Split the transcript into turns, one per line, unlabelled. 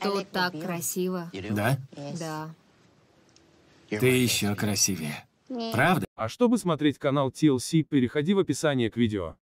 Тут так красиво. Да? Да.
Ты еще красивее. Правда? А чтобы смотреть канал TLC,
переходи в описание к видео.